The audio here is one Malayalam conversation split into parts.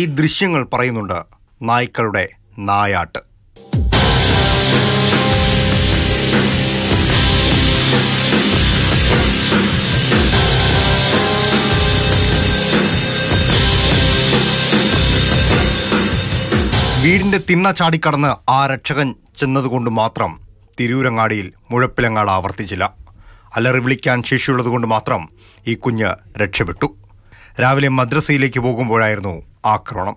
ഈ ദൃശ്യങ്ങൾ പറയുന്നുണ്ട് നായ്ക്കളുടെ നായാട്ട് വീടിന്റെ തിണ്ണ ചാടിക്കടന്ന് ആ രക്ഷകൻ ചെന്നതുകൊണ്ട് മാത്രം തിരൂരങ്ങാടിയിൽ മുഴപ്പിലങ്ങാട് ആവർത്തിച്ചില്ല അലറി വിളിക്കാൻ ശേഷിയുള്ളതുകൊണ്ട് മാത്രം ഈ കുഞ്ഞ് രക്ഷപ്പെട്ടു രാവിലെ മദ്രസയിലേക്ക് പോകുമ്പോഴായിരുന്നു ആക്രമണം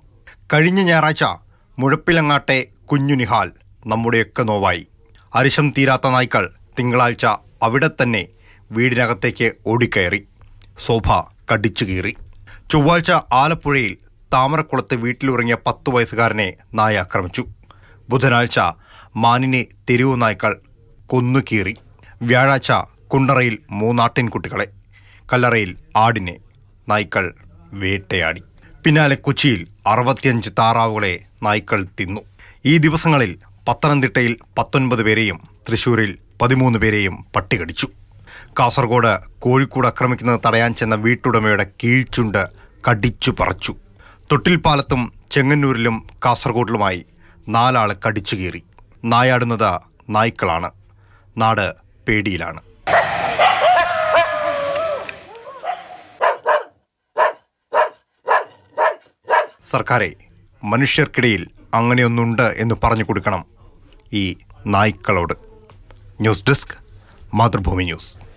കഴിഞ്ഞ ഞായറാഴ്ച മുഴപ്പിലങ്ങാട്ടെ കുഞ്ഞു നിഹാൽ നമ്മുടെയൊക്കെ നോവായി അരിശം തീരാത്ത നായ്ക്കൾ തിങ്കളാഴ്ച അവിടെ തന്നെ വീടിനകത്തേക്ക് ഓടിക്കയറി ശോഭ കടിച്ചു കീറി ചൊവ്വാഴ്ച ആലപ്പുഴയിൽ താമരക്കുളത്ത് വീട്ടിലുറങ്ങിയ പത്തു വയസ്സുകാരനെ നായ ആക്രമിച്ചു ബുധനാഴ്ച മാനിനെ തെരുവു നായ്ക്കൾ കൊന്നു കീറി വ്യാഴാഴ്ച കുണ്ടറയിൽ മൂന്നാട്ടിൻകുട്ടികളെ കല്ലറയിൽ ആടിനെ നായ്ക്കൾ വേട്ടയാടി പിന്നാലെ കൊച്ചിയിൽ അറുപത്തിയഞ്ച് താറാവുകളെ നായ്ക്കൾ തിന്നു ഈ ദിവസങ്ങളിൽ പത്തനംതിട്ടയിൽ പത്തൊൻപത് പേരെയും തൃശൂരിൽ പതിമൂന്ന് പേരെയും പട്ടികടിച്ചു കാസർഗോഡ് കോഴിക്കോട് ആക്രമിക്കുന്നത് തടയാൻ ചെന്ന വീട്ടുടമയുടെ കീഴ്ച്ചുണ്ട് കടിച്ചു പറച്ചു തൊട്ടിൽപ്പാലത്തും ചെങ്ങന്നൂരിലും കാസർഗോഡിലുമായി നാലാളെ കടിച്ചു കീറി നായാടുന്നത് നായ്ക്കളാണ് നാട് പേടിയിലാണ് സർക്കാരെ മനുഷ്യർക്കിടയിൽ അങ്ങനെയൊന്നുണ്ട് എന്ന് പറഞ്ഞു കൊടുക്കണം ഈ നായ്ക്കളോട് ന്യൂസ് ഡെസ്ക് മാതൃഭൂമി ന്യൂസ്